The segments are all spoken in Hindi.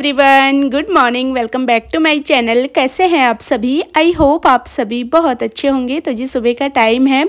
everyone good morning welcome back to my channel कैसे हैं आप सभी आई होप आप सभी बहुत अच्छे होंगे तो जी सुबह का टाइम है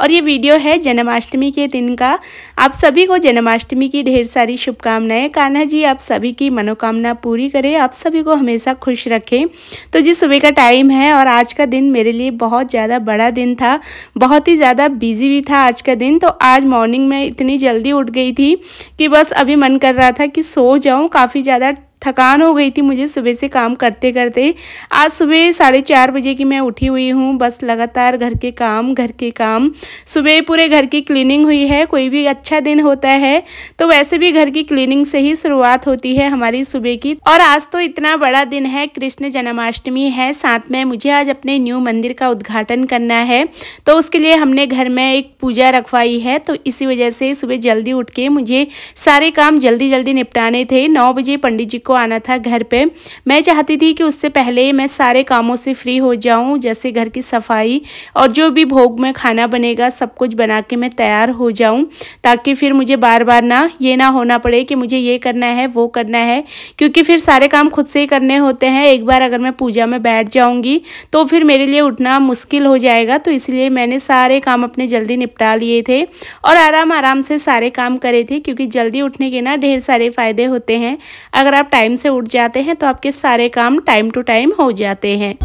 और ये वीडियो है जन्माष्टमी के दिन का आप सभी को जन्माष्टमी की ढेर सारी शुभकामनाएं कान्हा जी आप सभी की मनोकामना पूरी करें आप सभी को हमेशा खुश रखें तो जी सुबह का टाइम है और आज का दिन मेरे लिए बहुत ज़्यादा बड़ा दिन था बहुत ही ज़्यादा बिजी भी था आज का दिन तो आज मॉर्निंग में इतनी जल्दी उठ गई थी कि बस अभी मन कर रहा था कि सो जाऊँ काफ़ी ज़्यादा थकान हो गई थी मुझे सुबह से काम करते करते आज सुबह साढ़े चार बजे की मैं उठी हुई हूँ बस लगातार घर के काम घर के काम सुबह पूरे घर की क्लीनिंग हुई है कोई भी अच्छा दिन होता है तो वैसे भी घर की क्लीनिंग से ही शुरुआत होती है हमारी सुबह की और आज तो इतना बड़ा दिन है कृष्ण जन्माष्टमी है साथ में मुझे आज अपने न्यू मंदिर का उद्घाटन करना है तो उसके लिए हमने घर में एक पूजा रखवाई है तो इसी वजह से सुबह जल्दी उठ के मुझे सारे काम जल्दी जल्दी निपटाने थे नौ बजे पंडित जी को आना था घर पे मैं चाहती थी कि उससे पहले मैं सारे कामों से फ्री हो जाऊं जैसे घर की सफाई और जो भी भोग में खाना बनेगा सब कुछ बना के मैं तैयार हो जाऊं ताकि फिर मुझे बार बार ना ये ना होना पड़े कि मुझे ये करना है वो करना है क्योंकि फिर सारे काम खुद से ही करने होते हैं एक बार अगर मैं पूजा में बैठ जाऊँगी तो फिर मेरे लिए उठना मुश्किल हो जाएगा तो इसलिए मैंने सारे काम अपने जल्दी निपटा लिए थे और आराम आराम से सारे काम करे थे क्योंकि जल्दी उठने के ना ढेर सारे फ़ायदे होते हैं अगर आप टाइम टाइम से उठ जाते हैं तो आपके सारे काम टाइम टू टाइम हो जाते हैं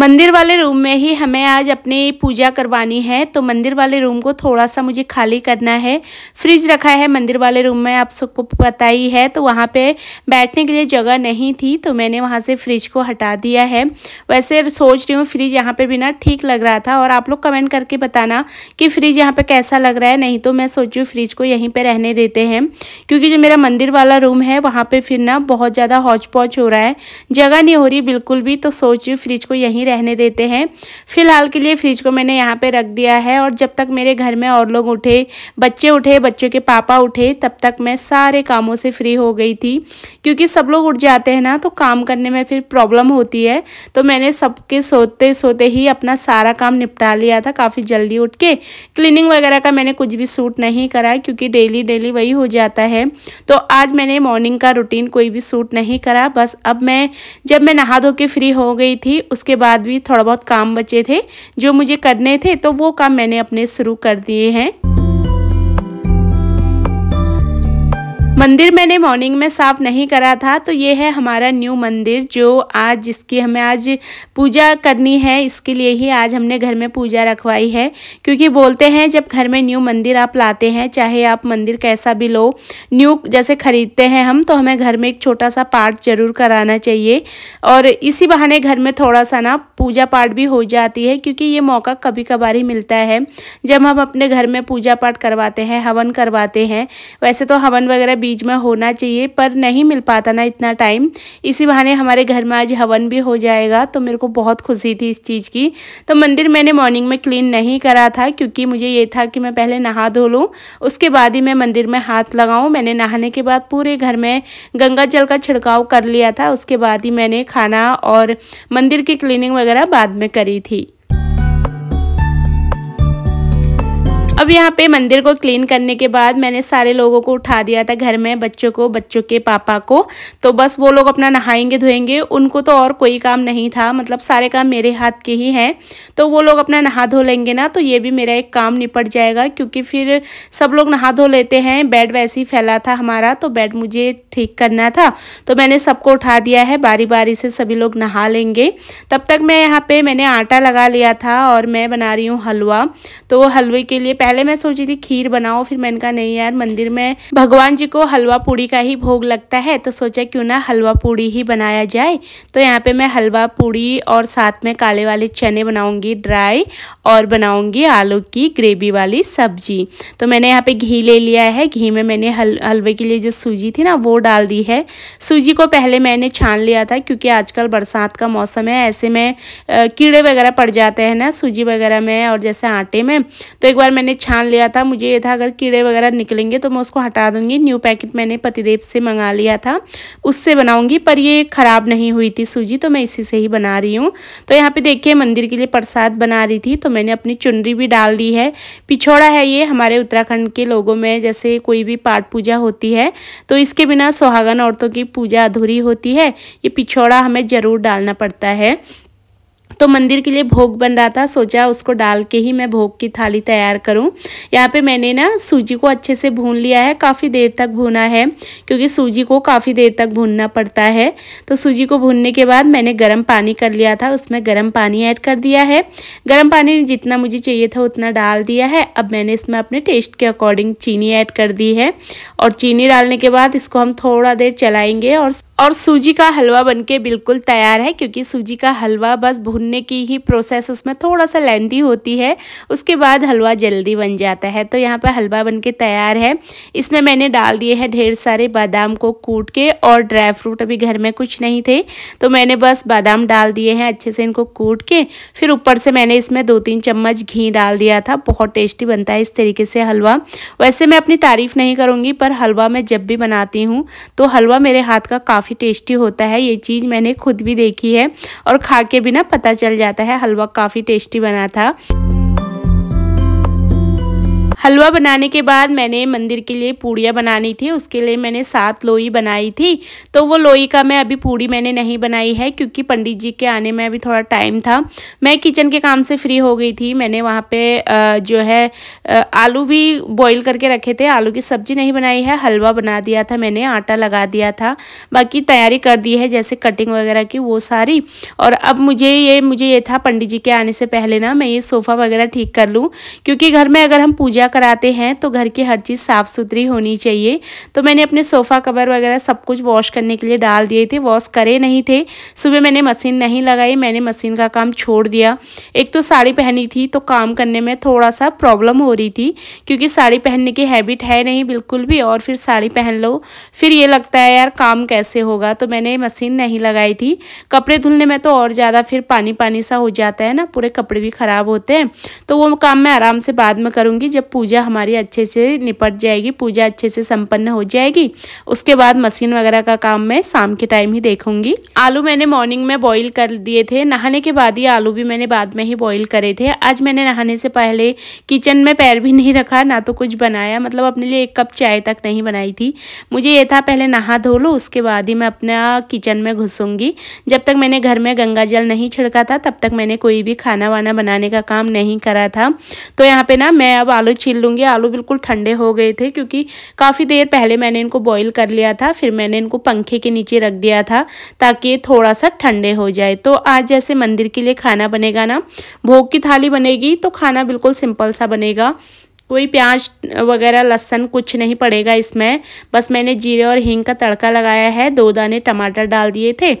मंदिर वाले रूम में ही हमें आज अपनी पूजा करवानी है तो मंदिर वाले रूम को थोड़ा सा मुझे खाली करना है फ्रिज रखा है मंदिर वाले रूम में आप सबको पता ही है तो वहाँ पे बैठने के लिए जगह नहीं थी तो मैंने वहाँ से फ्रिज को हटा दिया है वैसे सोच रही हूँ फ्रिज यहाँ पे बिना ठीक लग रहा था और आप लोग कमेंट करके बताना कि फ्रिज यहाँ पर कैसा लग रहा है नहीं तो मैं सोचूँ फ्रिज को यहीं पर रहने देते हैं क्योंकि जो मेरा मंदिर वाला रूम है वहाँ पर फिर ना बहुत ज़्यादा हौच हो रहा है जगह नहीं हो रही बिल्कुल भी तो सोच फ्रिज को यहीं रहने देते हैं फ़िलहाल के लिए फ्रिज को मैंने यहाँ पे रख दिया है और जब तक मेरे घर में और लोग उठे बच्चे उठे बच्चों के पापा उठे तब तक मैं सारे कामों से फ्री हो गई थी क्योंकि सब लोग उठ जाते हैं ना तो काम करने में फिर प्रॉब्लम होती है तो मैंने सबके सोते सोते ही अपना सारा काम निपटा लिया था काफ़ी जल्दी उठ के क्लिनिंग वगैरह का मैंने कुछ भी सूट नहीं करा क्योंकि डेली डेली वही हो जाता है तो आज मैंने मॉर्निंग का रूटीन कोई भी सूट नहीं करा बस अब मैं जब मैं नहा धो के फ्री हो गई थी उसके बाद बाद भी थोड़ा बहुत काम बचे थे जो मुझे करने थे तो वो काम मैंने अपने शुरू कर दिए हैं मंदिर मैंने मॉर्निंग में साफ़ नहीं करा था तो ये है हमारा न्यू मंदिर जो आज जिसकी हमें आज पूजा करनी है इसके लिए ही आज हमने घर में पूजा रखवाई है क्योंकि बोलते हैं जब घर में न्यू मंदिर आप लाते हैं चाहे आप मंदिर कैसा भी लो न्यू जैसे ख़रीदते हैं हम तो हमें घर में एक छोटा सा पाठ ज़रूर कराना चाहिए और इसी बहाने घर में थोड़ा सा ना पूजा पाठ भी हो जाती है क्योंकि ये मौका कभी कभार ही मिलता है जब हम अपने घर में पूजा पाठ करवाते हैं हवन करवाते हैं वैसे तो हवन वगैरह बीच में होना चाहिए पर नहीं मिल पाता ना इतना टाइम इसी बहाने हमारे घर में आज हवन भी हो जाएगा तो मेरे को बहुत खुशी थी इस चीज़ की तो मंदिर मैंने मॉर्निंग में क्लीन नहीं करा था क्योंकि मुझे ये था कि मैं पहले नहा धो लूँ उसके बाद ही मैं मंदिर में हाथ लगाऊँ मैंने नहाने के बाद पूरे घर में गंगा जल का छिड़काव कर लिया था उसके बाद ही मैंने खाना और मंदिर की क्लीनिंग वगैरह बाद में करी थी अब यहाँ पे मंदिर को क्लीन करने के बाद मैंने सारे लोगों को उठा दिया था घर में बच्चों को बच्चों के पापा को तो बस वो लोग अपना नहाएंगे धोएंगे उनको तो और कोई काम नहीं था मतलब सारे काम मेरे हाथ के ही हैं तो वो लोग अपना नहा धो लेंगे ना तो ये भी मेरा एक काम निपट जाएगा क्योंकि फिर सब लोग नहा धो लेते हैं बेड वैसे ही फैला था हमारा तो बेड मुझे ठीक करना था तो मैंने सबको उठा दिया है बारी बारी से सभी लोग नहा लेंगे तब तक मैं यहाँ पर मैंने आटा लगा लिया था और मैं बना रही हूँ हलवा तो हलवे के लिए पहले मैं सोची थी खीर बनाओ फिर मैंने कहा नहीं यार मंदिर में भगवान जी को हलवा पूड़ी का ही भोग लगता है तो सोचा क्यों ना हलवा पूड़ी ही बनाया जाए तो यहाँ पे मैं हलवा पूड़ी और साथ में काले वाले चने बनाऊंगी ड्राई और बनाऊंगी आलू की ग्रेवी वाली सब्जी तो मैंने यहाँ पे घी ले लिया है घी में मैंने हल हलवे के लिए जो सूजी थी ना वो डाल दी है सूजी को पहले मैंने छान लिया था क्योंकि आजकल बरसात का मौसम है ऐसे में कीड़े वगैरह पड़ जाते हैं ना सूजी वगैरह में और जैसे आटे में तो एक बार मैंने छान लिया था मुझे ये था अगर कीड़े वगैरह निकलेंगे तो मैं उसको हटा दूंगी न्यू पैकेट मैंने पतिदेव से मंगा लिया था उससे बनाऊंगी पर ये ख़राब नहीं हुई थी सूजी तो मैं इसी से ही बना रही हूँ तो यहाँ पे देखिए मंदिर के लिए प्रसाद बना रही थी तो मैंने अपनी चुनरी भी डाल दी है पिछोड़ा है ये हमारे उत्तराखंड के लोगों में जैसे कोई भी पाठ पूजा होती है तो इसके बिना सुहागन औरतों की पूजा अधूरी होती है ये पिछोड़ा हमें ज़रूर डालना पड़ता है तो मंदिर के लिए भोग बन रहा था सोचा उसको डाल के ही मैं भोग की थाली तैयार करूं यहाँ पे मैंने ना सूजी को अच्छे से भून लिया है काफ़ी देर तक भूना है क्योंकि सूजी को काफ़ी देर तक भूनना पड़ता है तो सूजी को भूनने के बाद मैंने गर्म पानी कर लिया था उसमें गर्म पानी ऐड कर दिया है गर्म पानी जितना मुझे चाहिए था उतना डाल दिया है अब मैंने इसमें अपने टेस्ट के अकॉर्डिंग चीनी ऐड कर दी है और चीनी डालने के बाद इसको हम थोड़ा देर चलाएँगे और और सूजी का हलवा बनके बिल्कुल तैयार है क्योंकि सूजी का हलवा बस भुनने की ही प्रोसेस उसमें थोड़ा सा लेंदी होती है उसके बाद हलवा जल्दी बन जाता है तो यहाँ पर हलवा बनके तैयार है इसमें मैंने डाल दिए हैं ढेर सारे बादाम को कूट के और ड्राई फ्रूट अभी घर में कुछ नहीं थे तो मैंने बस बादाम डाल दिए हैं अच्छे से इनको कूट के फिर ऊपर से मैंने इसमें दो तीन चम्मच घी डाल दिया था बहुत टेस्टी बनता है इस तरीके से हलवा वैसे मैं अपनी तारीफ़ नहीं करूँगी पर हलवा मैं जब भी बनाती हूँ तो हलवा मेरे हाथ का काफ़ी काफ़ी टेस्टी होता है ये चीज़ मैंने खुद भी देखी है और खा के भी ना पता चल जाता है हलवा काफ़ी टेस्टी बना था हलवा बनाने के बाद मैंने मंदिर के लिए पूड़ियाँ बनानी थी उसके लिए मैंने सात लोई बनाई थी तो वो लोई का मैं अभी पूड़ी मैंने नहीं बनाई है क्योंकि पंडित जी के आने में अभी थोड़ा टाइम था मैं किचन के काम से फ्री हो गई थी मैंने वहाँ पे जो है आलू भी बॉईल करके रखे थे आलू की सब्ज़ी नहीं बनाई है हलवा बना दिया था मैंने आटा लगा दिया था बाकी तैयारी कर दी है जैसे कटिंग वगैरह की वो सारी और अब मुझे ये मुझे ये था पंडित जी के आने से पहले ना मैं ये सोफ़ा वगैरह ठीक कर लूँ क्योंकि घर में अगर हम पूजा कराते हैं तो घर की हर चीज़ साफ़ सुथरी होनी चाहिए तो मैंने अपने सोफ़ा कवर वगैरह सब कुछ वॉश करने के लिए डाल दिए थे वॉश करे नहीं थे सुबह मैंने मशीन नहीं लगाई मैंने मशीन का काम छोड़ दिया एक तो साड़ी पहनी थी तो काम करने में थोड़ा सा प्रॉब्लम हो रही थी क्योंकि साड़ी पहनने की हैबिट है नहीं बिल्कुल भी और फिर साड़ी पहन लो फिर ये लगता है यार काम कैसे होगा तो मैंने मशीन नहीं लगाई थी कपड़े धुलने में तो और ज़्यादा फिर पानी पानी सा हो जाता है ना पूरे कपड़े भी ख़राब होते हैं तो वो काम मैं आराम से बाद में करूँगी जब पूजा हमारी अच्छे से निपट जाएगी पूजा अच्छे से संपन्न हो जाएगी उसके बाद मशीन वगैरह का काम मैं शाम के टाइम ही देखूंगी आलू मैंने मॉर्निंग में बॉईल कर दिए थे नहाने के बाद ही आलू भी मैंने बाद में ही बॉईल करे थे आज मैंने नहाने से पहले किचन में पैर भी नहीं रखा ना तो कुछ बनाया मतलब अपने लिए एक कप चाय तक नहीं बनाई थी मुझे ये था पहले नहा धो लो उसके बाद ही मैं अपना किचन में घुसूंगी जब तक मैंने घर में गंगा जल नहीं छिड़का था तब तक मैंने कोई भी खाना वाना बनाने का काम नहीं करा था तो यहाँ पे ना मैं अब आलू छील लूँगी आलू बिल्कुल ठंडे हो गए थे क्योंकि काफ़ी देर पहले मैंने इनको बॉईल कर लिया था फिर मैंने इनको पंखे के नीचे रख दिया था ताकि ये थोड़ा सा ठंडे हो जाए तो आज जैसे मंदिर के लिए खाना बनेगा ना भोग की थाली बनेगी तो खाना बिल्कुल सिंपल सा बनेगा कोई प्याज वगैरह लहसन कुछ नहीं पड़ेगा इसमें बस मैंने जीरे और हींग का तड़का लगाया है दो दाने टमाटर डाल दिए थे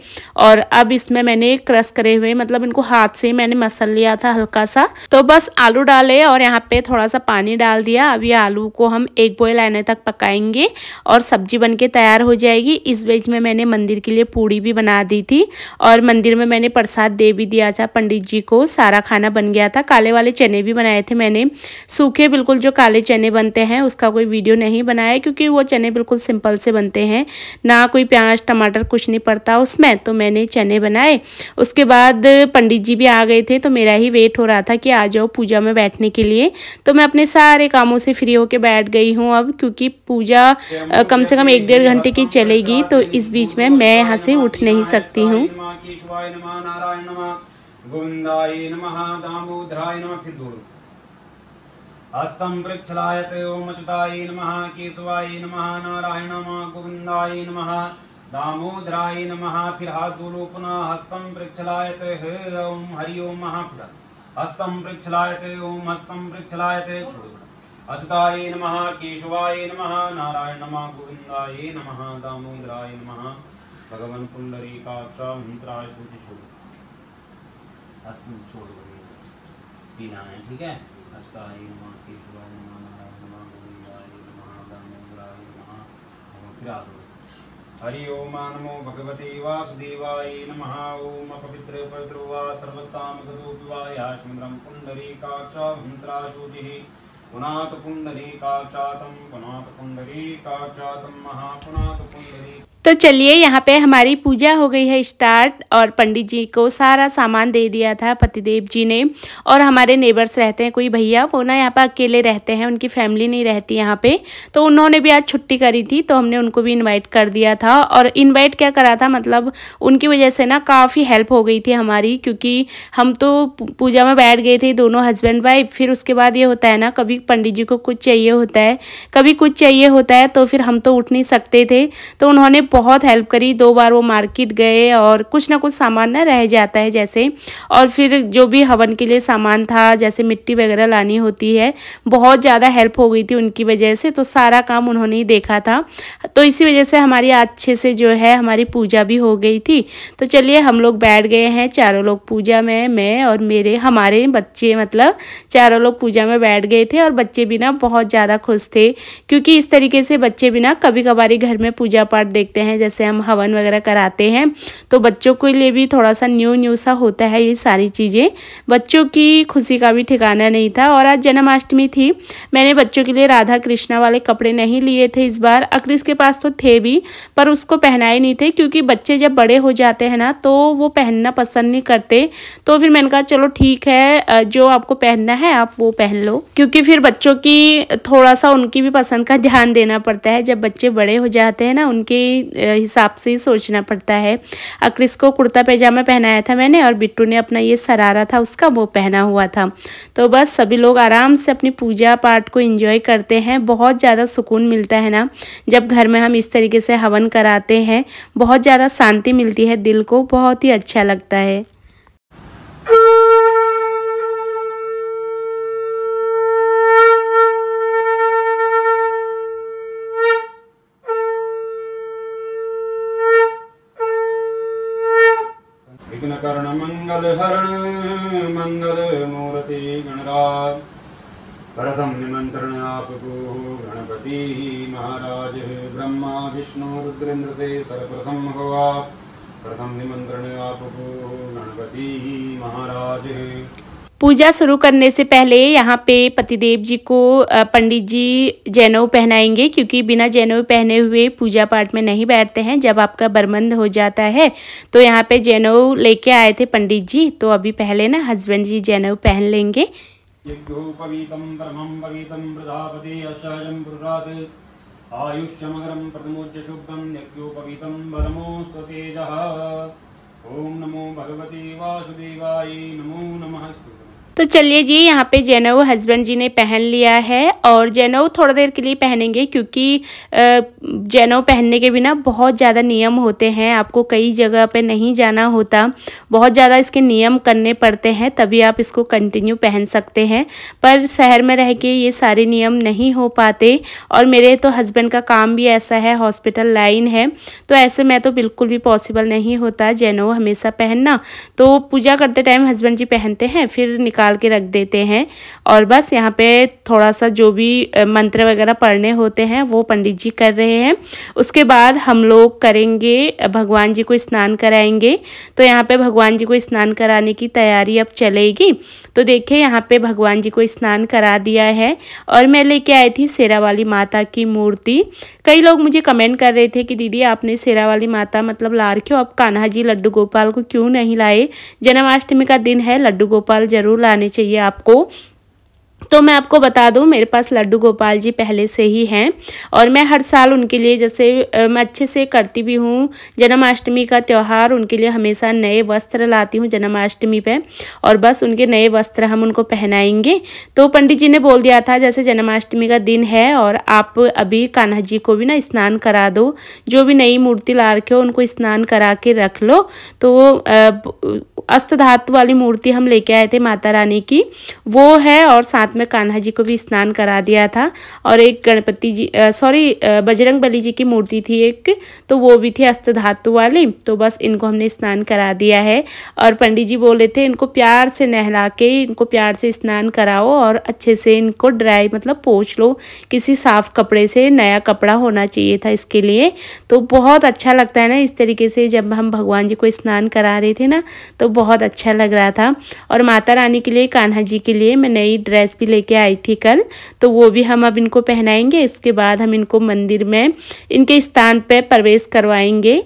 और अब इसमें मैंने क्रश करे हुए मतलब इनको हाथ से मैंने मसल लिया था हल्का सा तो बस आलू डाले और यहाँ पे थोड़ा सा पानी डाल दिया अब ये आलू को हम एक बॉयल आने तक पकाएंगे और सब्जी बन के तैयार हो जाएगी इस बीच में मैंने मंदिर के लिए पूड़ी भी बना दी थी और मंदिर में मैंने प्रसाद दे भी दिया था पंडित जी को सारा खाना बन गया था काले वाले चने भी बनाए थे मैंने सूखे बिल्कुल जो काले चने बनते हैं उसका कोई वीडियो नहीं बनाया क्योंकि वो चने बिल्कुल सिंपल से बनते हैं ना कोई प्याज टमाटर कुछ नहीं पड़ता उसमें तो मैंने चने बनाए उसके बाद पंडित जी भी आ गए थे तो मेरा ही वेट हो रहा था कि आ जाओ पूजा में बैठने के लिए तो मैं अपने सारे कामों से फ्री होकर बैठ गई हूँ अब क्योंकि पूजा कम से कम एक डेढ़ घंटे की चलेगी तो इस बीच में मैं यहाँ से उठ नहीं सकती हूँ गोविंदाय नमः दामोदराय नमः फिर दूर हस्तम वृक्षलायते ओम अच्युताय नमः केशवाय नमः नारायण गोविन्दाय नमः दामोदराय नमः फिर हाथ बोलो पुनः हस्तं वृक्षलायते हे ओम हरि ओम महापुर हस्तम वृक्षलायते ओम हस्तं वृक्षलायते अच्युताय नमः केशवाय नमः नारायण नमः गोविन्दाय नमः दामोदराय नमः भगवान पुंडरीकाक्षा मंत्राय सूचि छोड़ हस्तम छोड़ तीन आए ठीक है अष्टाय हरि ओम नमो भगवते वासुदेवाय नमः ओम पवित्र पवित्रो वा सर्वस्तां गतोऽपि वा याश्मन्द्रं पुण्डरीकाक्षामन्त्राशुचिः पुनात् पुण्डरीकाक्षातं पुनात् पुण्डरीकाक्षातं महापुनात् पुण्डरी तो चलिए यहाँ पे हमारी पूजा हो गई है स्टार्ट और पंडित जी को सारा सामान दे दिया था पतिदेव जी ने और हमारे नेबर्स रहते हैं कोई भैया वो ना यहाँ पे अकेले रहते हैं उनकी फैमिली नहीं रहती यहाँ पे तो उन्होंने भी आज छुट्टी करी थी तो हमने उनको भी इनवाइट कर दिया था और इनवाइट क्या करा था मतलब उनकी वजह से ना काफ़ी हेल्प हो गई थी हमारी क्योंकि हम तो पूजा में बैठ गए थे दोनों हस्बैंड वाइफ फिर उसके बाद ये होता है ना कभी पंडित जी को कुछ चाहिए होता है कभी कुछ चाहिए होता है तो फिर हम तो उठ नहीं सकते थे तो उन्होंने बहुत हेल्प करी दो बार वो मार्केट गए और कुछ ना कुछ सामान ना रह जाता है जैसे और फिर जो भी हवन के लिए सामान था जैसे मिट्टी वगैरह लानी होती है बहुत ज़्यादा हेल्प हो गई थी उनकी वजह से तो सारा काम उन्होंने ही देखा था तो इसी वजह से हमारी अच्छे से जो है हमारी पूजा भी हो गई थी तो चलिए हम लोग बैठ गए हैं चारों लोग पूजा में मैं और मेरे हमारे बच्चे मतलब चारों लोग पूजा में बैठ गए थे और बच्चे भी ना बहुत ज़्यादा खुश थे क्योंकि इस तरीके से बच्चे भी ना कभी कभारी घर में पूजा पाठ देखते देते हैं जैसे हम हवन वगैरह कराते हैं तो बच्चों के लिए भी थोड़ा सा न्यू न्यू सा होता है ये सारी चीज़ें बच्चों की खुशी का भी ठिकाना नहीं था और आज जन्माष्टमी थी मैंने बच्चों के लिए राधा कृष्णा वाले कपड़े नहीं लिए थे इस बार अक्रिस के पास तो थे भी पर उसको पहनाए नहीं थे क्योंकि बच्चे जब बड़े हो जाते हैं ना तो वो पहनना पसंद नहीं करते तो फिर मैंने कहा चलो ठीक है जो आपको पहनना है आप वो पहन लो क्योंकि फिर बच्चों की थोड़ा सा उनकी भी पसंद का ध्यान देना पड़ता है जब बच्चे बड़े हो जाते हैं ना उनकी हिसाब से ही सोचना पड़ता है अक्रिस को कुर्ता पैजामा पहनाया था मैंने और बिट्टू ने अपना ये सरारा था उसका वो पहना हुआ था तो बस सभी लोग आराम से अपनी पूजा पाठ को इंजॉय करते हैं बहुत ज़्यादा सुकून मिलता है ना जब घर में हम इस तरीके से हवन कराते हैं बहुत ज़्यादा शांति मिलती है दिल को बहुत ही अच्छा लगता है से सर्वप्रथम भगवा प्रथम निमंत्रण गणपति महाराज पूजा शुरू करने से पहले यहाँ पे पतिदेव जी को पंडित जी जैनऊ पहनाएंगे क्योंकि बिना जैनऊ पहने हुए पूजा पाठ में नहीं बैठते हैं जब आपका बरमंद हो जाता है तो यहाँ पे जैनऊ लेके आए थे पंडित जी तो अभी पहले ना हस्बैंड जी जैनऊ पहन लेंगे आयुष्यमगरम् प्रथमोच्य शुभ्रम् यज्ञोपवीतम् वरमोऽस्तु नमो भगवती वासुदेवाय नमो नमः तो चलिए जी यहाँ पे जैनऊ हस्बैंड जी ने पहन लिया है और जैनऊ थोड़ा देर के लिए पहनेंगे क्योंकि जैनऊ पहनने के बिना बहुत ज़्यादा नियम होते हैं आपको कई जगह पे नहीं जाना होता बहुत ज़्यादा इसके नियम करने पड़ते हैं तभी आप इसको कंटिन्यू पहन सकते हैं पर शहर में रह के ये सारे नियम नहीं हो पाते और मेरे तो हस्बैंड का काम भी ऐसा है हॉस्पिटल लाइन है तो ऐसे में तो बिल्कुल भी पॉसिबल नहीं होता जैनऊ हमेशा पहनना तो पूजा करते टाइम हस्बैंड जी पहनते हैं फिर निकाल निकाल के रख देते हैं और बस यहाँ पे थोड़ा सा जो भी मंत्र वगैरह पढ़ने होते हैं वो पंडित जी कर रहे हैं उसके बाद हम लोग करेंगे भगवान जी को स्नान कराएंगे तो यहाँ पे भगवान जी को स्नान कराने की तैयारी अब चलेगी तो देखिए यहाँ पे भगवान जी को स्नान करा दिया है और मैं लेके आई थी सेरा वाली माता की मूर्ति कई लोग मुझे कमेंट कर रहे थे कि दीदी आपने सेरा वाली माता मतलब ला रखे हो आप कान्हा जी लड्डू गोपाल को क्यों नहीं लाए जन्माष्टमी का दिन है लड्डू गोपाल जरूर लाने आने चाहिए आपको तो मैं आपको बता दूं मेरे पास लड्डू गोपाल जी पहले से ही हैं और मैं हर साल उनके लिए जैसे मैं अच्छे से करती भी हूँ जन्माष्टमी का त्यौहार उनके लिए हमेशा नए वस्त्र लाती हूँ जन्माष्टमी पे और बस उनके नए वस्त्र हम उनको पहनाएंगे तो पंडित जी ने बोल दिया था जैसे जन्माष्टमी का दिन है और आप अभी कान्हा जी को भी ना स्नान करा दो जो भी नई मूर्ति ला रखे हो उनको स्नान करा के रख लो तो अस्त धातु वाली मूर्ति हम लेके आए थे माता रानी की वो है और साथ साथ में कान्हा जी को भी स्नान करा दिया था और एक गणपति जी सॉरी बजरंग बली जी की मूर्ति थी एक तो वो भी थी अस्त धातु वाली तो बस इनको हमने स्नान करा दिया है और पंडित जी बोले थे इनको प्यार से नहला के इनको प्यार से स्नान कराओ और अच्छे से इनको ड्राई मतलब पोछ लो किसी साफ़ कपड़े से नया कपड़ा होना चाहिए था इसके लिए तो बहुत अच्छा लगता है ना इस तरीके से जब हम भगवान जी को स्नान करा रहे थे ना तो बहुत अच्छा लग रहा था और माता रानी के लिए कान्हा जी के लिए मैं नई ड्रेस रेसिपी लेके आई थी कल तो वो भी हम अब इनको पहनाएंगे इसके बाद हम इनको मंदिर में इनके स्थान पर प्रवेश करवाएंगे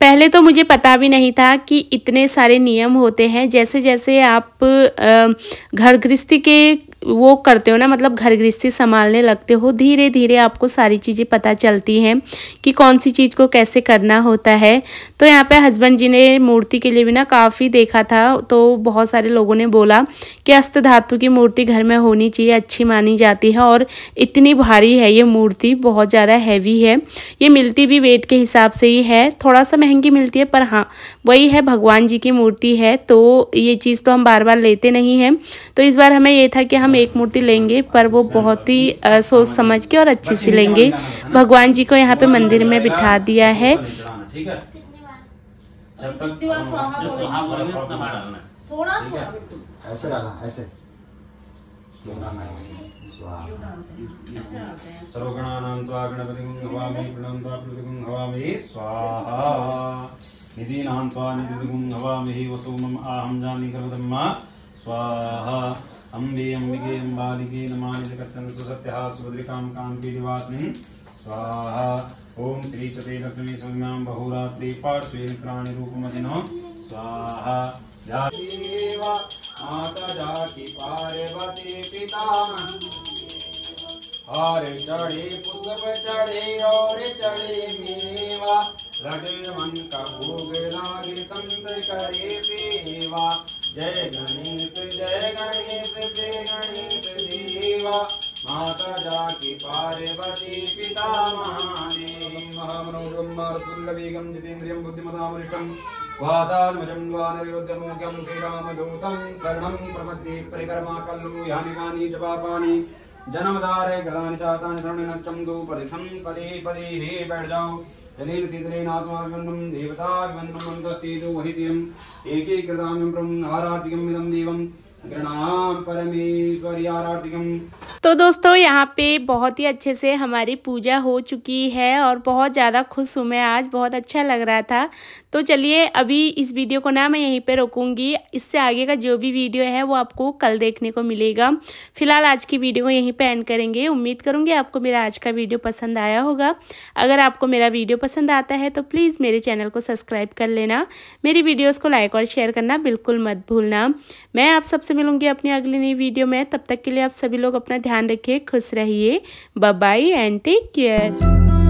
पहले तो मुझे पता भी नहीं था कि इतने सारे नियम होते हैं जैसे जैसे आप घर गृहस्थी के वो करते हो ना मतलब घर गृहस्थी संभालने लगते हो धीरे धीरे आपको सारी चीज़ें पता चलती हैं कि कौन सी चीज़ को कैसे करना होता है तो यहाँ पे हस्बैंड जी ने मूर्ति के लिए भी ना काफ़ी देखा था तो बहुत सारे लोगों ने बोला कि अस्त धातु की मूर्ति घर में होनी चाहिए अच्छी मानी जाती है और इतनी भारी है ये मूर्ति बहुत ज़्यादा हैवी है ये मिलती भी वेट के हिसाब से ही है थोड़ा सा महंगी मिलती है पर हाँ वही है भगवान जी की मूर्ति है तो ये चीज़ तो हम बार बार लेते नहीं हैं तो इस बार हमें ये था कि हम एक मूर्ति लेंगे पर वो बहुत ही सोच समझ के और अच्छे से लेंगे भगवान जी को यहाँ पे मंदिर में बिठा दिया है स्वाहा वसो मम जानी सर्वधम्मा स्वाहा अम्बे अम्बिके अम्बालिके नमानि जगच्चन सुसत्यः सुभद्रिकां कान्ति दिवात्मिन् स्वाहा ॐ श्री चते लक्ष्मी संज्ञां बहुरात्रि पार्श्वेन प्राणिरूपमदिनो स्वाहा माता जाति पार्वती पिता हरे चढ़े पुष्प चढ़े और चढ़े मेवा रजे मन का भोग लागे संत करे सेवा जय गणेश जय गणेश जय गणेश देवा माता जाकी पार्वती पिता महादेव महामनोजम्मातुल्लवेगं जितेन्द्रियं बुद्धिमतामनिष्टं वातात्मजं श्रीरामदूतं शरणं प्रपद्ये परिकर्मा कल्लु यानि कानि च पापानि जन्मदारे गदानि चातानि शरणिनच्चं दूपदिशं पदे पदे हे बैठ जाओ जलेन सीतलेन आत्माभिवन्नं देवताभिवन्नं मन्दस्तीजो ब्रह्म आराधिकं देवम् तो दोस्तों यहाँ पे बहुत ही अच्छे से हमारी पूजा हो चुकी है और बहुत ज़्यादा खुश हूँ मैं आज बहुत अच्छा लग रहा था तो चलिए अभी इस वीडियो को ना मैं यहीं पे रोकूंगी इससे आगे का जो भी वीडियो है वो आपको कल देखने को मिलेगा फिलहाल आज की वीडियो को यहीं पे एंड करेंगे उम्मीद करूँगी आपको मेरा आज का वीडियो पसंद आया होगा अगर आपको मेरा वीडियो पसंद आता है तो प्लीज़ मेरे चैनल को सब्सक्राइब कर लेना मेरी वीडियोज़ को लाइक और शेयर करना बिल्कुल मत भूलना मैं आप सबसे मिलूंगी अपनी अगली नई वीडियो में तब तक के लिए आप सभी लोग अपना ध्यान रखिए खुश रहिए बाय एंड टेक केयर